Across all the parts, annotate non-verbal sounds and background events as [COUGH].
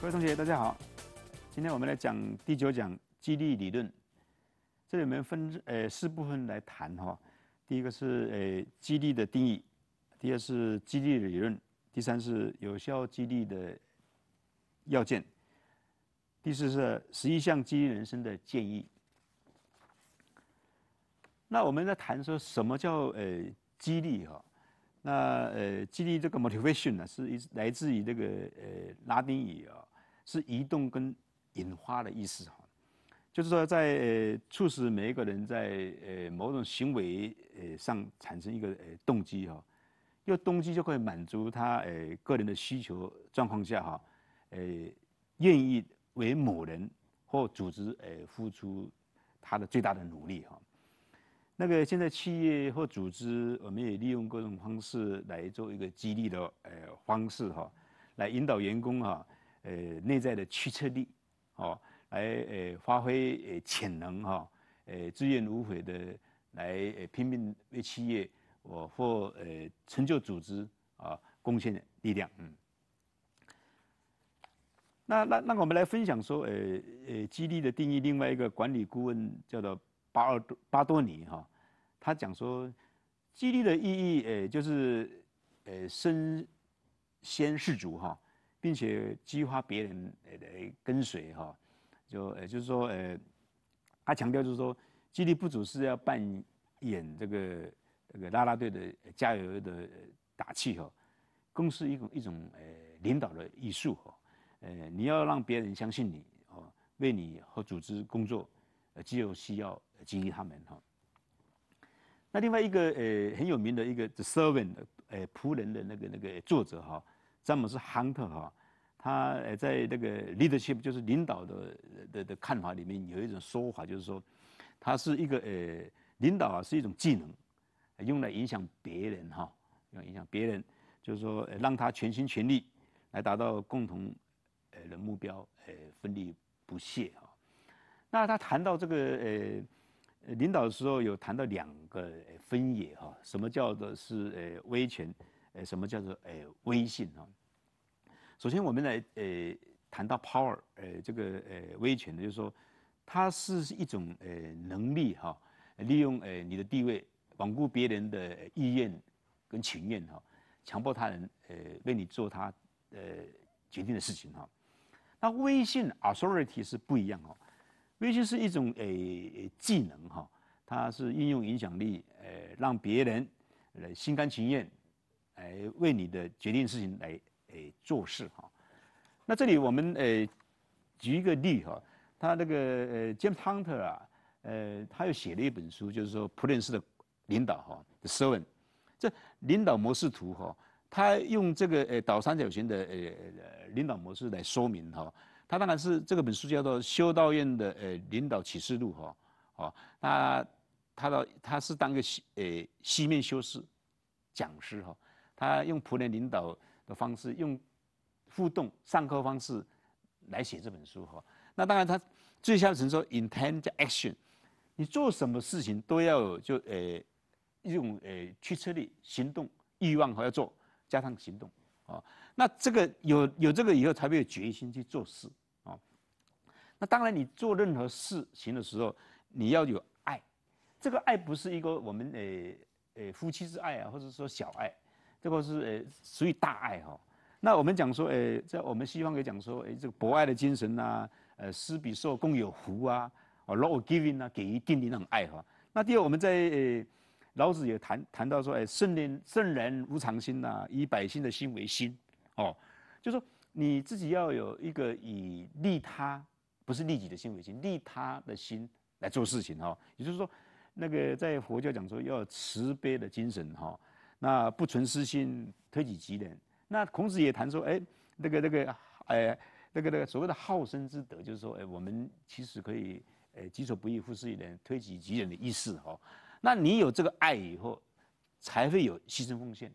各位同学，大家好。今天我们来讲第九讲激励理论，这里面分呃四部分来谈哈。第一个是呃激励的定义，第二是激励理论，第三是有效激励的要件，第四是十一项激励人生的建议。那我们在谈说什么叫呃激励哈？那呃激励这个 motivation 呢，是一来自于这个呃拉丁语啊，是移动跟引发的意思哈，就是说在呃促使每一个人在呃某种行为呃上产生一个呃动机哈，有动机就可以满足他呃个人的需求状况下哈，呃愿意为某人或组织呃付出他的最大的努力哈。那个现在企业或组织，我们也利用各种方式来做一个激励的呃方式哈，来引导员工哈呃内在的驱策力。哦，来呃发挥呃潜能哈，呃自愿无悔的来呃拼命为企业，我或呃成就组织啊，贡献力量。嗯，那那那我们来分享说，呃呃，激励的定义。另外一个管理顾问叫做巴尔巴多尼哈，他讲说，激励的意义呃，就是呃身先士卒哈。并且激发别人呃来跟随哈，就呃就是说呃，他强调就是说激励不足是要扮演这个这个拉拉队的加油的打气哈，更是一种一种呃领导的艺术哈，呃你要让别人相信你哦，为你和组织工作，呃只有需要激励他们哈。那另外一个呃很有名的一个 servant 呃仆人的那个那个作者哈。詹姆斯·亨特哈，他呃在那个 leadership，就是领导的的的看法里面有一种说法，就是说，他是一个呃领导啊是一种技能，用来影响别人哈，用来影响别人，就是说让他全心全力来达到共同呃的目标，呃，奋力不懈啊。那他谈到这个呃领导的时候，有谈到两个分野哈，什么叫做是呃威权？呃，什么叫做呃威信啊？首先，我们来呃谈到 power，呃，这个呃威权，就是说，它是一种呃能力哈，利用呃你的地位，罔顾别人的意愿跟情愿哈，强迫他人呃为你做他呃决定的事情哈。那威信 authority 是不一样哈，威信是一种呃技能哈，它是运用影响力呃让别人来心甘情愿。来为你的决定事情来诶做事哈。那这里我们诶举一个例哈，他那个呃，Jim Hunter 啊，呃，他又写了一本书，就是说普林斯的领导哈，Seven，这领导模式图哈，他用这个呃倒三角形的呃领导模式来说明哈。他当然是这个本书叫做《修道院的呃领导启示录》哈，哦，他他的他是当个西呃西面修士讲师哈。他用仆人领导的方式，用互动上课方式来写这本书哈。那当然，他最下层说 i n t e n t action，你做什么事情都要就诶用呃诶驱车力、行动欲望和要做加上行动啊。那这个有有这个以后才会有决心去做事啊。那当然，你做任何事情的时候，你要有爱。这个爱不是一个我们诶诶夫妻之爱啊，或者说小爱。这个是呃属于大爱哈，那我们讲说呃，在我们西方也讲说诶，这个博爱的精神呐，呃，施比受更有福啊，哦，love giving 啊，给予定的那种爱哈。那第二，我们在呃老子也谈谈到说，哎，圣人圣人无常心呐，以百姓的心为心，哦，就说你自己要有一个以利他不是利己的心为心，利他的心来做事情哈。也就是说，那个在佛教讲说要慈悲的精神哈。那不存私心，推己及人。那孔子也谈说，哎，那个那个，哎，那个那个所谓的“好生之德”，就是说，哎，我们其实可以，哎，己所不欲，勿施于人，推己及人的意思哈。那你有这个爱以后，才会有牺牲奉献，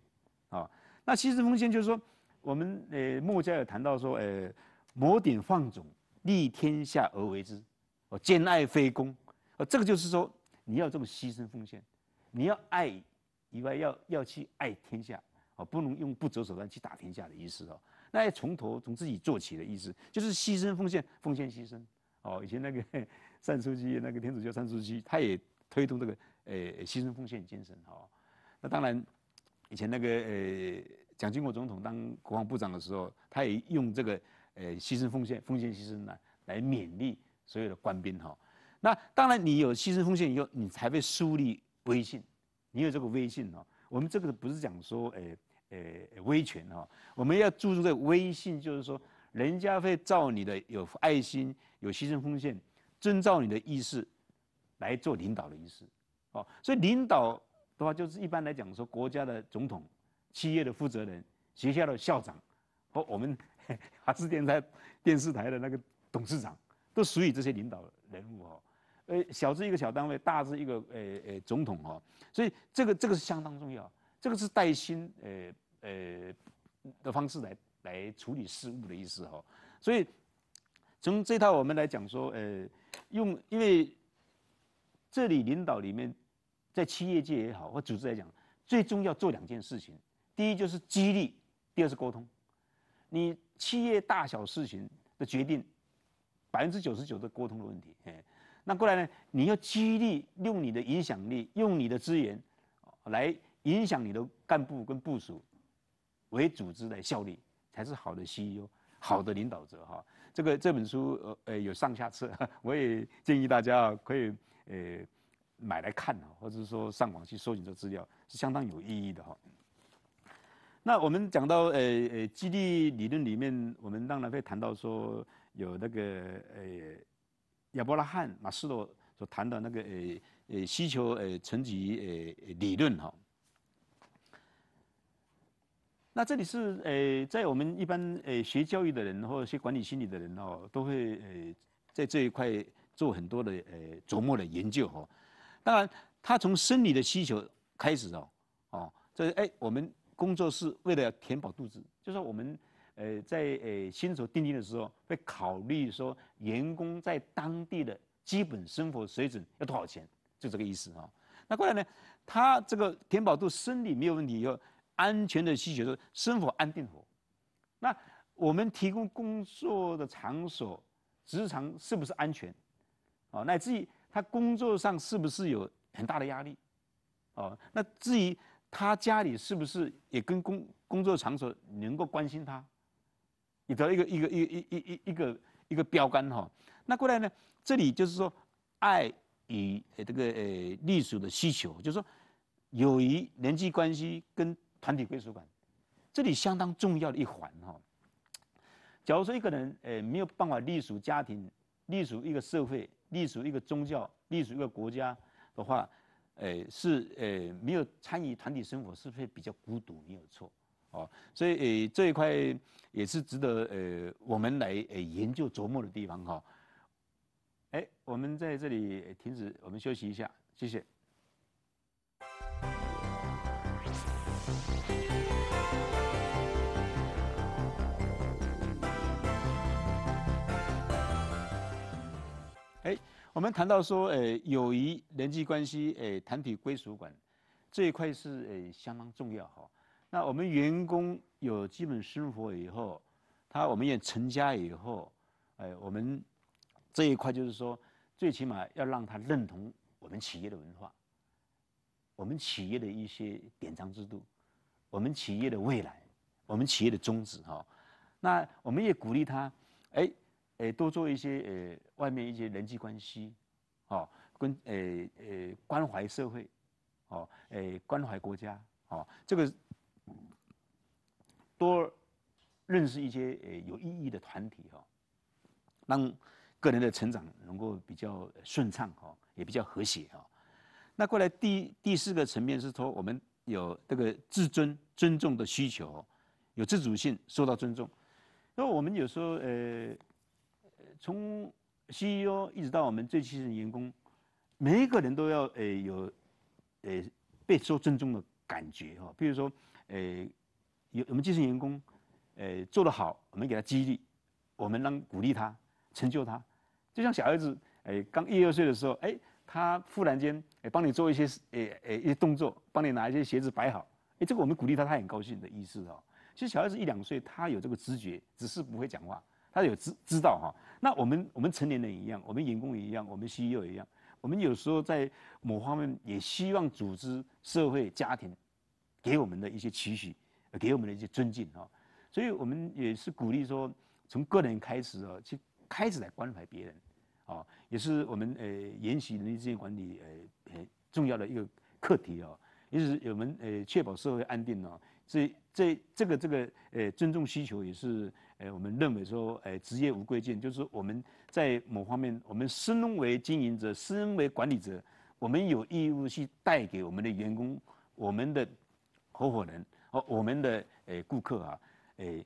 啊。那牺牲奉献就是说，我们呃，墨家也谈到说，呃，摩顶放踵，利天下而为之，哦，兼爱非攻，哦，这个就是说，你要这么牺牲奉献，你要爱。以外，要要去爱天下，哦，不能用不择手段去打天下的意思哦。那要从头从自己做起的意思，就是牺牲奉献、奉献牺牲，哦。以前那个三 [LAUGHS] 书记，那个天主教三书记，他也推动这个呃牺牲奉献精神，哈。那当然，以前那个呃蒋经国总统当国防部长的时候，他也用这个呃牺牲奉献、奉献牺牲呢来勉励所有的官兵，哈。那当然，你有牺牲奉献以后，你才会树立威信。你有这个威信哦，我们这个不是讲说，诶，诶，威权哦，我们要注重这威信，就是说，人家会照你的有爱心、有牺牲奉献，遵照你的意思来做领导的意思，哦，所以领导的话，就是一般来讲说，国家的总统、企业的负责人、学校的校长和我们 [LAUGHS] 华视电台电视台的那个董事长，都属于这些领导人物哦。呃，小至一个小单位，大至一个呃呃总统哦，所以这个这个是相当重要，这个是带薪呃呃的方式来来处理事务的意思哦。所以从这套我们来讲说，呃，用因为这里领导里面在企业界也好或组织来讲，最重要做两件事情，第一就是激励，第二是沟通。你企业大小事情的决定，百分之九十九的沟通的问题，哎。那过来呢？你要激励，用你的影响力，用你的资源，来影响你的干部跟部署，为组织来效力，才是好的 CEO，好的领导者哈。这个这本书呃呃有上下册，[LAUGHS] 我也建议大家啊可以呃买来看啊，或者说上网去搜集这资料，是相当有意义的哈。那我们讲到呃呃激励理论里面，我们当然会谈到说有那个呃。亚伯拉罕马斯洛所谈的那个呃呃需求呃层级呃理论哈，那这里是呃在我们一般呃学教育的人或者学管理心理的人哦，都会呃在这一块做很多的呃琢磨的研究哈。当然，他从生理的需求开始哦哦，这哎我们工作是为了填饱肚子，就说我们。呃，在呃薪酬定定的时候，会考虑说员工在当地的基本生活水准要多少钱，就这个意思哦。那过来呢，他这个填饱肚，生理没有问题以后，安全的需求是生活安定活。那我们提供工作的场所，职场是不是安全？哦，乃至于他工作上是不是有很大的压力？哦，那至于他家里是不是也跟工工作场所能够关心他？一个一个一个一一一一一个一个标杆哈，那过来呢？这里就是说，爱与这个呃隶属的需求，就是说，友谊、人际关系跟团体归属感，这里相当重要的一环哈。假如说一个人呃没有办法隶属家庭、隶属一个社会、隶属一个宗教、隶属一个国家的话，呃，是呃，没有参与团体生活，是会比较孤独？没有错。哦，所以诶这一块也是值得呃我们来呃研究琢磨的地方哈。哎，我们在这里停止，我们休息一下，谢谢。哎，我们谈到说，诶，友谊、人际关系、诶，团体归属感，这一块是诶相当重要哈。那我们员工有基本生活以后，他我们也成家以后，哎，我们这一块就是说，最起码要让他认同我们企业的文化，我们企业的一些典章制度，我们企业的未来，我们企业的宗旨哈。那我们也鼓励他，哎，哎，多做一些呃外面一些人际关系，哦，跟呃呃关怀社会，哦，哎关怀国家，哦，这个。多认识一些呃有意义的团体哈，让个人的成长能够比较顺畅哈，也比较和谐哦。那过来第第四个层面是说，我们有这个自尊、尊重的需求，有自主性，受到尊重。那我们有时候呃，从 CEO 一直到我们最基层员工，每一个人都要呃有呃被受尊重的感觉哈。比如说呃有我们基层员工，诶，做得好，我们给他激励，我们让鼓励他，成就他。就像小孩子，诶，刚一二岁的时候，哎，他忽然间，诶，帮你做一些，诶诶，一些动作，帮你拿一些鞋子摆好，诶，这个我们鼓励他，他很高兴的意思哦。其实小孩子一两岁，他有这个知觉，只是不会讲话，他有知知道哈。那我们我们成年人一样，我们员工也一样，我们 CEO 也一样，我们有时候在某方面也希望组织、社会、家庭给我们的一些期许。给我们的一些尊敬哦，所以我们也是鼓励说，从个人开始哦，去开始来关怀别人，哦，也是我们呃研习人力资源管理呃很重要的一个课题哦，也是我们呃确保社会安定哦，这这这个这个呃尊重需求也是呃我们认为说呃职业无贵贱，就是我们在某方面，我们身为经营者，身为管理者，我们有义务去带给我们的员工，我们的合伙人。哦，我们的诶顾客啊，诶，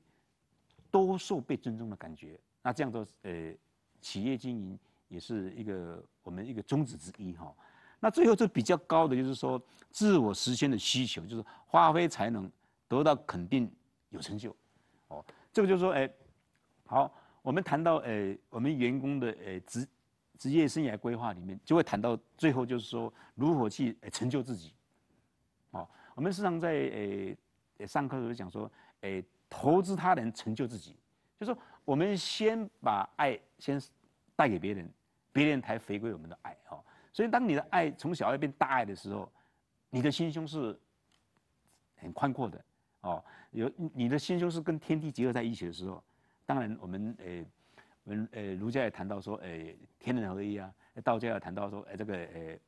多受被尊重的感觉。那这样做，诶，企业经营也是一个我们一个宗旨之一哈。那最后就比较高的，就是说自我实现的需求，就是发挥才能，得到肯定，有成就。哦，这个就是说诶，好，我们谈到诶，我们员工的诶职职业生涯规划里面，就会谈到最后就是说如何去成就自己。哦，我们时常在诶。上课时候讲说，哎，投资他人成就自己，就说我们先把爱先带给别人，别人才回归我们的爱哦。所以当你的爱从小爱变大爱的时候，你的心胸是很宽阔的哦。有你的心胸是跟天地结合在一起的时候，当然我们诶，我们诶，儒家也谈到说，诶，天人合一啊；道家也谈到说，哎，这个诶，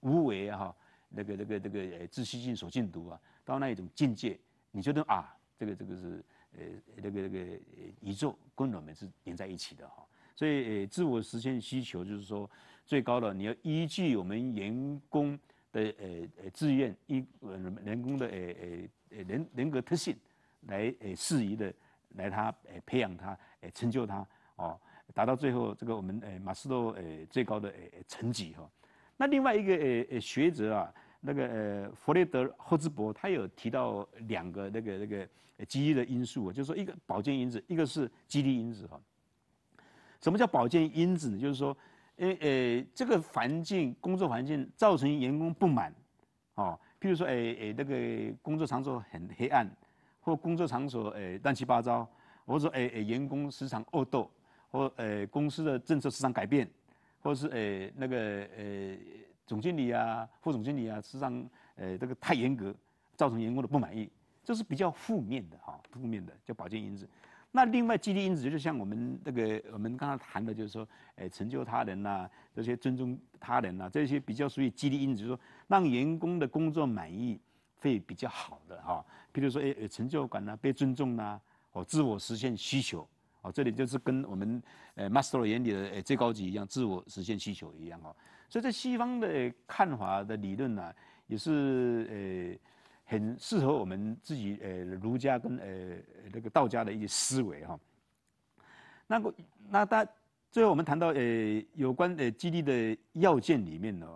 无为哈。那个那个那个呃，自信心、所禁毒啊，到那一种境界，你觉得啊，这个这个是呃，那个那个宇宙跟我们是连在一起的哈。所以呃自我实现需求就是说，最高的你要依据我们员工的呃呃自愿，一人工的呃呃呃人人格特性来呃适宜的来他呃培养他呃成就他哦，达到最后这个我们呃马斯洛呃最高的呃层级哈。那另外一个呃呃学者啊。那个呃，弗雷德赫兹伯他有提到两个那个那个基因的因素啊，就说一个保健因子，一个是激励因子哈。什么叫保健因子？就是说，诶诶，这个环境工作环境造成员工不满，哦，譬如说哎、诶，那个工作场所很黑暗，或工作场所诶乱七八糟，或者说诶诶，员工时常恶斗，或诶公司的政策时常改变，或是诶那个呃总经理啊，副总经理啊，实际上，呃，这个太严格，造成员工的不满意，这是比较负面的哈，负面的叫保健因子。那另外激励因子就是像我们这个，我们刚刚谈的就是说，哎，成就他人呐，这些尊重他人呐，这些比较属于激励因子，就是说让员工的工作满意会比较好的哈。比如说，哎，成就感呐，被尊重呐，哦，自我实现需求，哦，这里就是跟我们，呃，Master 原理的最高级一样，自我实现需求一样哦。所以在西方的看法的理论呢，也是呃很适合我们自己呃儒家跟呃那个道家的一些思维哈。那个那大最后我们谈到呃有关呃激励的要件里面呢，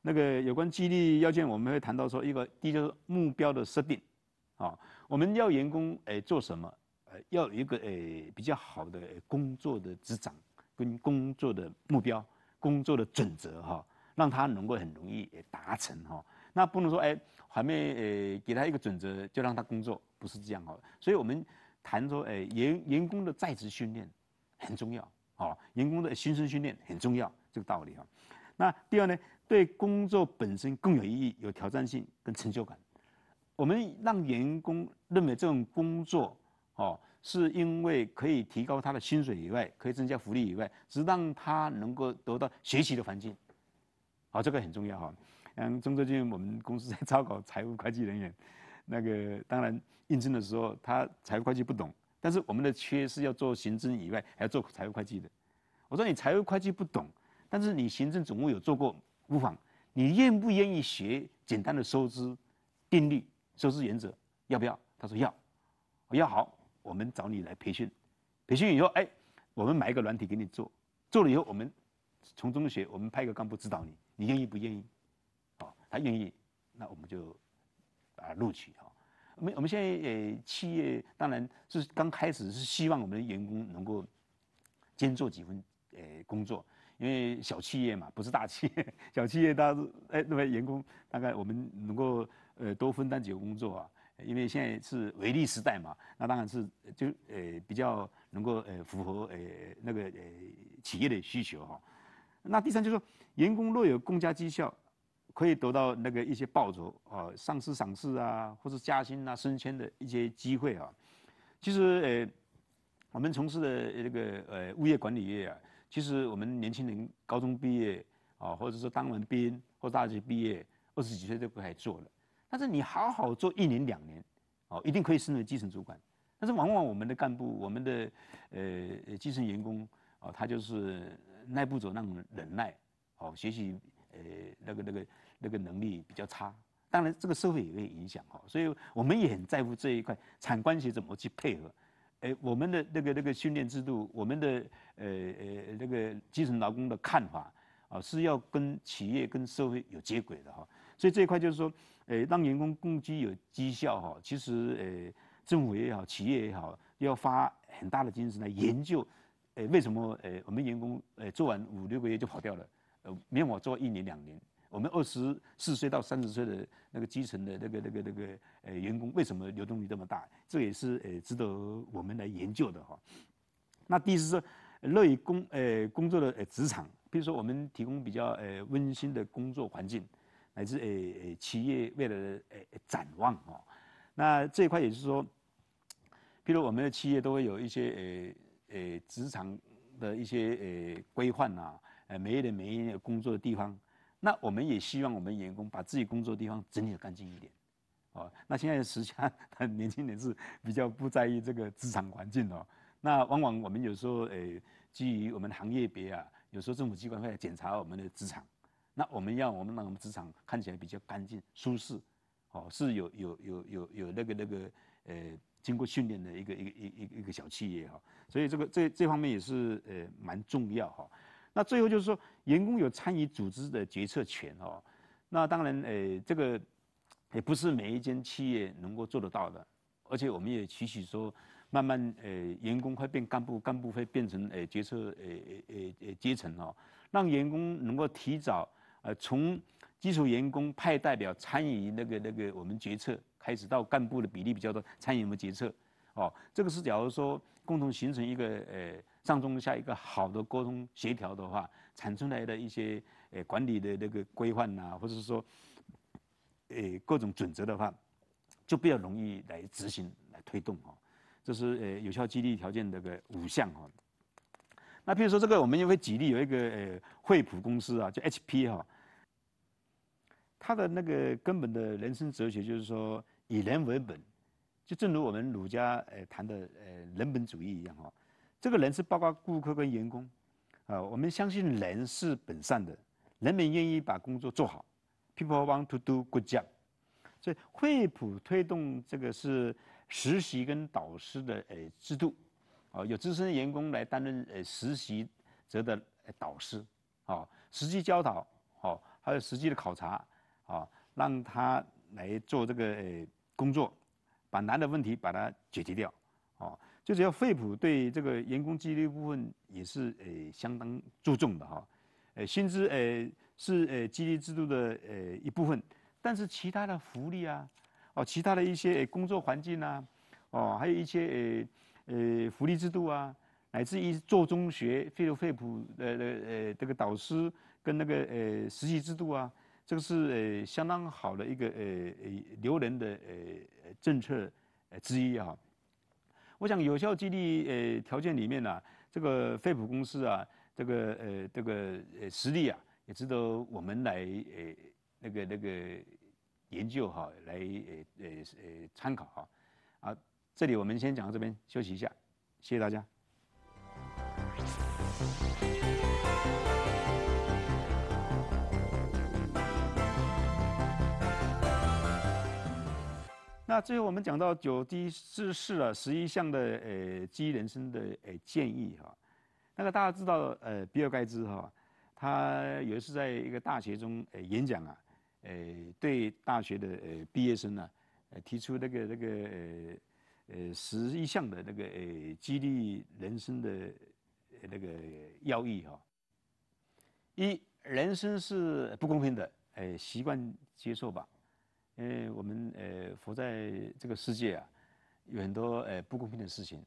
那个有关激励要件我们会谈到说一个第一就是目标的设定，啊我们要员工哎做什么，呃，要一个哎比较好的工作的职掌跟工作的目标。工作的准则哈，让他能够很容易也达成哈。那不能说哎，还没诶给他一个准则就让他工作，不是这样哦。所以我们谈说诶员员工的在职训练很重要哦，员工的新生训练很重要这个道理哈。那第二呢，对工作本身更有意义，有挑战性跟成就感。我们让员工认为这种工作哦。是因为可以提高他的薪水以外，可以增加福利以外，只让他能够得到学习的环境，好，这个很重要哈。像钟泽君，我们公司在招考财务会计人员，那个当然应征的时候，他财务会计不懂，但是我们的缺是要做行政以外还要做财务会计的。我说你财务会计不懂，但是你行政总务有做过无妨，你愿不愿意学简单的收支定律、收支原则？要不要？他说要，要好。我们找你来培训，培训以后，哎，我们买一个软体给你做，做了以后，我们从中学，我们派一个干部指导你，你愿意不愿意？哦，他愿意，那我们就啊录取哈。我们我们现在呃企业当然是刚开始是希望我们的员工能够兼做几份呃工作，因为小企业嘛，不是大企，业，[LAUGHS] 小企业都哎那么员工大概我们能够呃多分担几个工作啊。因为现在是微利时代嘛，那当然是就呃比较能够呃符合呃那个呃企业的需求哈。那第三就是说，员工若有公加绩效，可以得到那个一些报酬啊，上市赏识啊，或者加薪啊、升迁的一些机会啊。其实呃，我们从事的这个呃物业管理业啊，其实我们年轻人高中毕业啊，或者说当完兵或大学毕业二十几岁就可以做了。但是你好好做一年两年，哦，一定可以升为基层主管。但是往往我们的干部、我们的呃基层员工哦，他就是耐不住那种忍耐，哦，学习呃那个那个那个能力比较差。当然这个社会也会影响哈，所以我们也很在乎这一块产关系怎么去配合。哎，我们的那个那个训练制度，我们的呃呃那个基层劳工的看法啊，是要跟企业跟社会有接轨的哈。所以这一块就是说。诶，让员工攻击有绩效哈，其实诶，政府也好，企业也好，要花很大的精神来研究，诶，为什么诶，我们员工诶，做完五六个月就跑掉了，呃，有，我做一年两年，我们二十四岁到三十岁的那个基层的那个那个那个诶员工，为什么流动率这么大？这也是诶，值得我们来研究的哈。那第一是说，乐于工诶工作的诶职场，比如说我们提供比较诶温馨的工作环境。还是诶诶，企业未来的诶展望哦。那这一块也是说，譬如我们的企业都会有一些诶诶，职场的一些诶规范啊，诶，每一年每一有工作的地方。那我们也希望我们员工把自己工作地方整理的干净一点。哦，那现在时下 [LAUGHS] 年轻人是比较不在意这个职场环境哦。那往往我们有时候诶，基于我们行业别啊，有时候政府机关会来检查我们的职场。那我们要我们让我们职场看起来比较干净舒适，哦，是有有有有有那个那个呃经过训练的一个一个一一个小企业哈，所以这个这这方面也是呃蛮重要哈。那最后就是说，员工有参与组织的决策权哦。那当然呃，这个也不是每一间企业能够做得到的，而且我们也期许说，慢慢呃，员工会变干部，干部会变成呃决策呃呃呃阶层哦，让员工能够提早。呃，从基础员工派代表参与那个那个我们决策，开始到干部的比例比较多参与我们决策，哦，这个是假如说共同形成一个呃上中下一个好的沟通协调的话，产出来的一些呃管理的那个规范呐，或者是说，呃各种准则的话，就比较容易来执行来推动哈，这是呃有效激励条件这个五项哈。那譬如说这个，我们也会举例有一个呃惠普公司啊，叫 HP 哈。他的那个根本的人生哲学就是说，以人为本，就正如我们儒家呃谈的呃人本主义一样哈。这个人是包括顾客跟员工，啊，我们相信人是本善的，人们愿意把工作做好。People want to do good job。所以惠普推动这个是实习跟导师的呃制度，啊，有资深员工来担任呃实习者的导师，啊，实际教导，哦，还有实际的考察。啊，让他来做这个工作，把难的问题把它解决掉。哦，就只要惠普对这个员工激励部分也是诶相当注重的哈。呃，薪资诶是诶激励制度的诶一部分，但是其他的福利啊，哦，其他的一些工作环境啊，哦，还有一些诶诶福利制度啊，乃至于做中学费路费普的的诶这个导师跟那个诶实习制度啊。这个是呃相当好的一个呃呃留人的呃呃政策呃之一哈。我想有效激励呃条件里面呢，这个惠普公司啊，这个呃这个呃实力啊，也值得我们来呃那个那个研究哈，来呃呃呃参考哈。啊，这里我们先讲到这边，休息一下，谢谢大家。最后，我们讲到九低之事了，十一项的呃基于人生的呃建议哈。那个大家知道，呃，比尔盖茨哈，他有一次在一个大学中呃演讲啊，呃对大学的呃毕业生呢，呃提出那个那个呃，呃，十一项的那个呃激励人生的那个要义哈。一，人生是不公平的，呃习惯接受吧。因为我们呃活在这个世界啊，有很多呃不公平的事情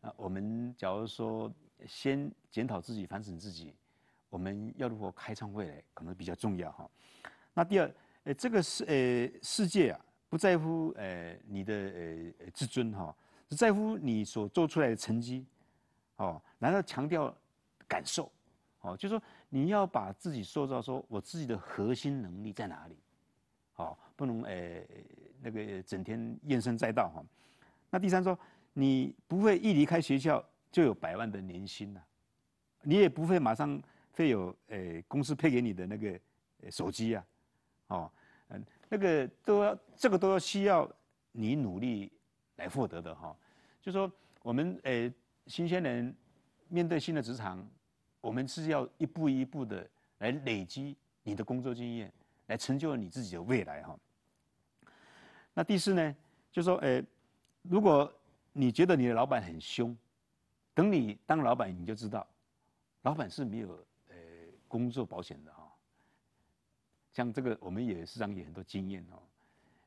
啊。我们假如说先检讨自己、反省自己，我们要如何开创未来，可能比较重要哈。那第二，呃，这个世呃世界啊，不在乎呃你的呃自尊哈，在乎你所做出来的成绩哦。难道强调感受哦？就说你要把自己塑造，说我自己的核心能力在哪里？哦，不能诶，那个整天怨声载道哈。那第三说，你不会一离开学校就有百万的年薪呐，你也不会马上会有诶公司配给你的那个手机呀，哦，嗯，那个都要这个都要需要你努力来获得的哈。就说我们诶新鲜人面对新的职场，我们是要一步一步的来累积你的工作经验，来成就你自己的未来哈。那第四呢，就说诶，如果你觉得你的老板很凶，等你当老板你就知道，老板是没有诶工作保险的哈。像这个我们也市场也有很多经验哦，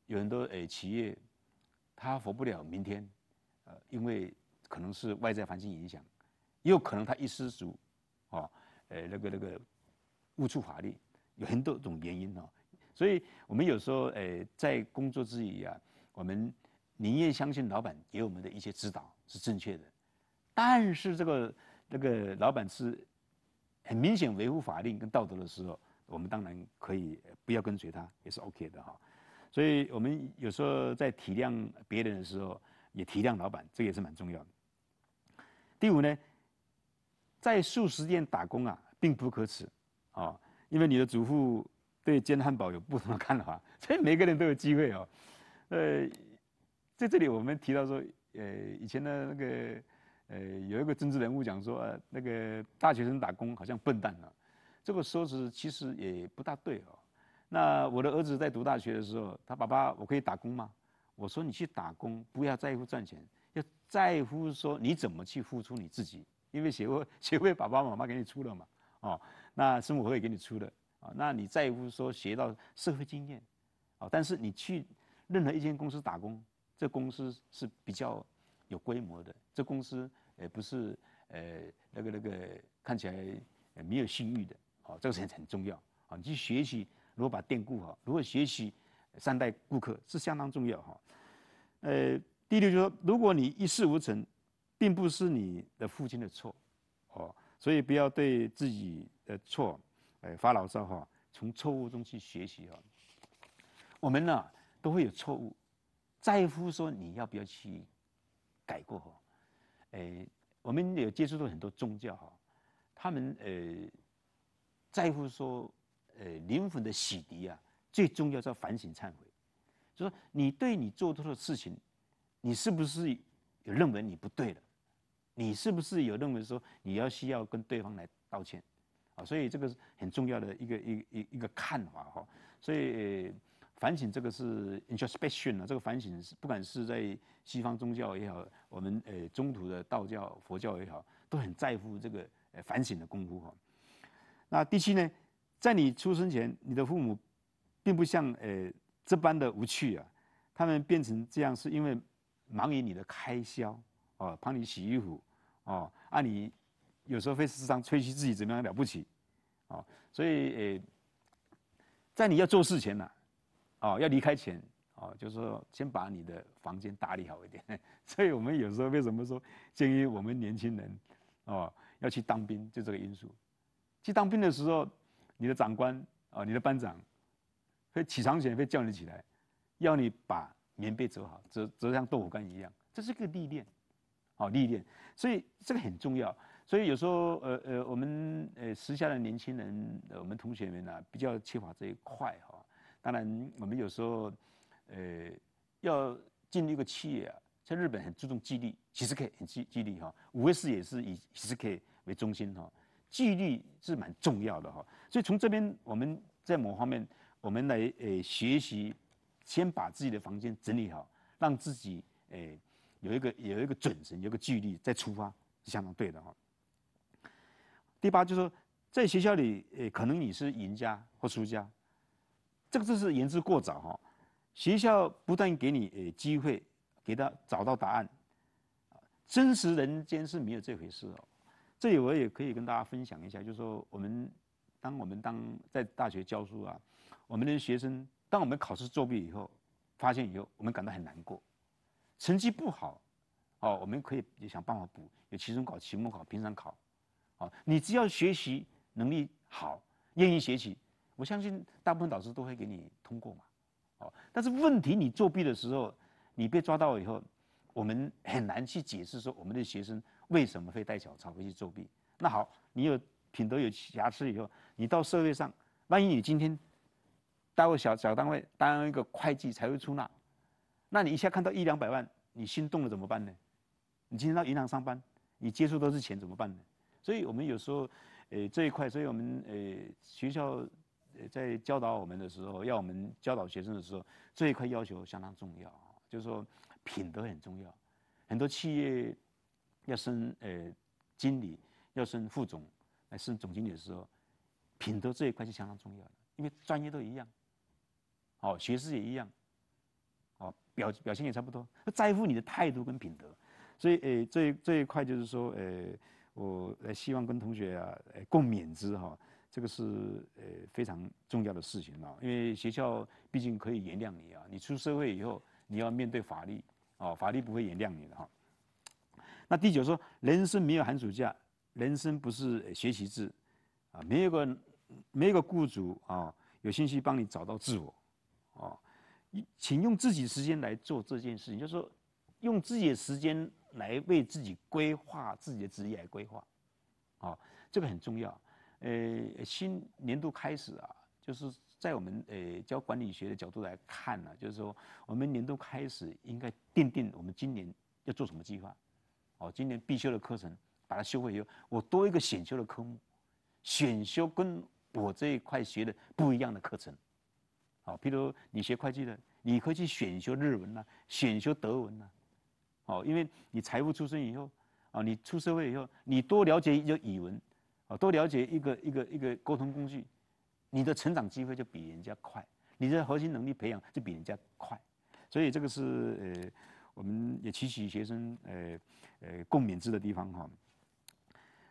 有很多诶企业，他活不了明天，呃，因为可能是外在环境影响，也有可能他一失足，哦，诶那个那个误触法律，有很多种原因哦。所以我们有时候诶，在工作之余啊，我们宁愿相信老板给我们的一些指导是正确的。但是这个那个老板是很明显维护法令跟道德的时候，我们当然可以不要跟随他，也是 OK 的哈。所以我们有时候在体谅别人的时候，也体谅老板，这个也是蛮重要的。第五呢，在素食店打工啊，并不可耻，哦，因为你的祖父。对煎汉堡有不同的看法，所以每个人都有机会哦。呃，在这里我们提到说，呃，以前的那个，呃，有一个政治人物讲说，呃，那个大学生打工好像笨蛋了，这个说辞其实也不大对哦。那我的儿子在读大学的时候，他爸爸，我可以打工吗？我说你去打工，不要在乎赚钱，要在乎说你怎么去付出你自己，因为学费学费爸爸妈妈给你出了嘛，哦，那生活费也给你出了。那你在乎说学到社会经验，哦，但是你去任何一间公司打工，这公司是比较有规模的，这公司也不是呃那个那个看起来没有信誉的，哦，这个是很重要。哦，你去学习，如果把店顾好，如果学习善待顾客是相当重要哈。呃，第六就说，如果你一事无成，并不是你的父亲的错，哦，所以不要对自己的错。哎，发牢骚哈，从错误中去学习哈。我们呢都会有错误，在乎说你要不要去改过哈。哎，我们也接触到很多宗教哈，他们呃在乎说呃灵魂的洗涤啊，最重要叫反省忏悔，就说你对你做错的事情，你是不是有认为你不对了？你是不是有认为说你要需要跟对方来道歉？啊，所以这个是很重要的一个一一一个看法哈。所以反省这个是 introspection 啊，这个反省是不管是在西方宗教也好，我们呃中途的道教、佛教也好，都很在乎这个呃反省的功夫哈。那第七呢，在你出生前，你的父母并不像呃这般的无趣啊，他们变成这样是因为忙于你的开销哦，帮你洗衣服哦，啊你。有时候会时常吹嘘自己怎么样了不起，哦，所以诶，在你要做事前呐，哦，要离开前，哦，就是说先把你的房间打理好一点。[LAUGHS] 所以我们有时候为什么说建议我们年轻人，哦，要去当兵，就这个因素。去当兵的时候，你的长官啊，你的班长会起床前会叫你起来，要你把棉被折好，折折像豆腐干一样，这是个历练，哦，历练。所以这个很重要。所以有时候，呃呃，我们呃时下的年轻人，我们同学们呢，比较缺乏这一块哈。当然，我们有时候，呃，要进入一个企业啊，在日本很注重纪律，实可以很激激励哈。五 A 四也是以实可 K 为中心哈，纪律是蛮重要的哈。所以从这边，我们在某方面，我们来呃学习，先把自己的房间整理好，让自己诶有一个有一个准绳，有个纪律再出发，是相当对的哈。第八就是说，在学校里，呃，可能你是赢家或输家，这个就是言之过早哈。学校不但给你呃机会，给他找到答案，真实人间是没有这回事哦。这里我也可以跟大家分享一下，就是说，我们当我们当在大学教书啊，我们的学生，当我们考试作弊以后，发现以后，我们感到很难过。成绩不好，哦，我们可以想办法补，有期中考、期末考、平常考。你只要学习能力好，愿意学习，我相信大部分导师都会给你通过嘛。哦，但是问题你作弊的时候，你被抓到以后，我们很难去解释说我们的学生为什么会带小抄，回去作弊。那好，你有品德有瑕疵以后，你到社会上，万一你今天单位小小单位当一个会计，才会出纳，那你一下看到一两百万，你心动了怎么办呢？你今天到银行上班，你接触都是钱，怎么办呢？所以我们有时候，呃，这一块，所以我们呃学校，呃，在教导我们的时候，要我们教导学生的时候，这一块要求相当重要。就是说，品德很重要。很多企业要升呃经理，要升副总，来升总经理的时候，品德这一块是相当重要的，因为专业都一样，哦，学识也一样，哦，表表现也差不多，在乎你的态度跟品德。所以诶，这这一块就是说诶。我呃希望跟同学啊，共勉之哈，这个是呃非常重要的事情啊，因为学校毕竟可以原谅你啊，你出社会以后你要面对法律，哦，法律不会原谅你的哈。那第九说，人生没有寒暑假，人生不是学习制，啊，没有个没有个雇主啊，有兴趣帮你找到自我，哦，请用自己时间来做这件事情，就是说用自己的时间。来为自己规划自己的职业来规划，啊，这个很重要。呃，新年度开始啊，就是在我们呃教管理学的角度来看呢，就是说我们年度开始应该奠定我们今年要做什么计划。哦，今年必修的课程把它修以后，我多一个选修的科目，选修跟我这一块学的不一样的课程。好，譬如你学会计的，你可以去选修日文呐，选修德文呐。哦，因为你财务出身以后，啊，你出社会以后，你多了解一个语文，啊，多了解一个一个一个沟通工具，你的成长机会就比人家快，你的核心能力培养就比人家快，所以这个是呃，我们也提起学生呃呃共勉之的地方哈。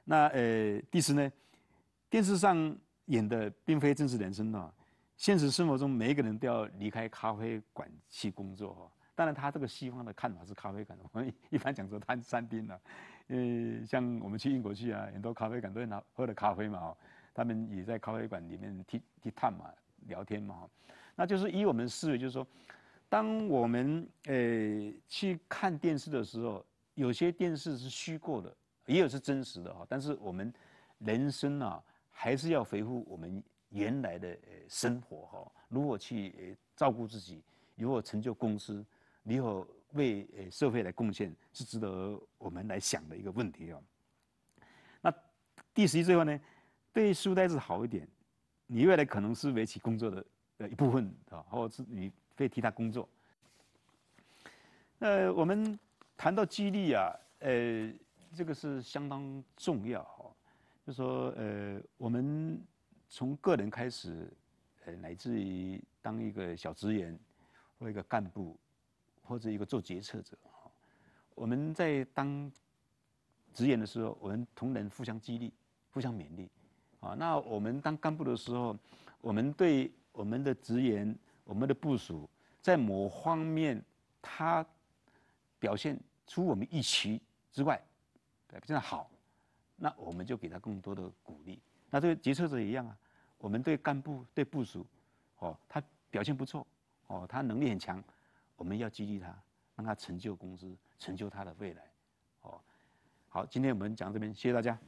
那呃，第四呢，电视上演的并非真实人生呢，现实生活中每一个人都要离开咖啡馆去工作哈。当然，他这个西方的看法是咖啡馆。[LAUGHS] 我们一般讲说，谈三厅了。呃，像我们去英国去啊，很多咖啡馆都会拿喝的咖啡嘛哦。他们也在咖啡馆里面提提探嘛，聊天嘛。那就是以我们思维，就是说，当我们呃去看电视的时候，有些电视是虚构的，也有是真实的哈。但是我们人生呐，还是要回复我们原来的生活哈。如何去照顾自己？如何成就公司？你有为呃社会来贡献是值得我们来想的一个问题哦。那第十一句话呢，对书呆子好一点，你未来可能是为其工作的呃一部分啊，或者是你会替他工作。呃，我们谈到激励啊，呃，这个是相当重要哈，就说呃，我们从个人开始，呃，来自于当一个小职员或一个干部。或者一个做决策者啊，我们在当职员的时候，我们同仁互相激励、互相勉励啊。那我们当干部的时候，我们对我们的职员、我们的部署，在某方面他表现出我们预期之外表现好，那我们就给他更多的鼓励。那这个决策者一样啊，我们对干部对部署哦，他表现不错哦，他能力很强。我们要激励他，让他成就公司，成就他的未来。哦，好，今天我们讲这边，谢谢大家。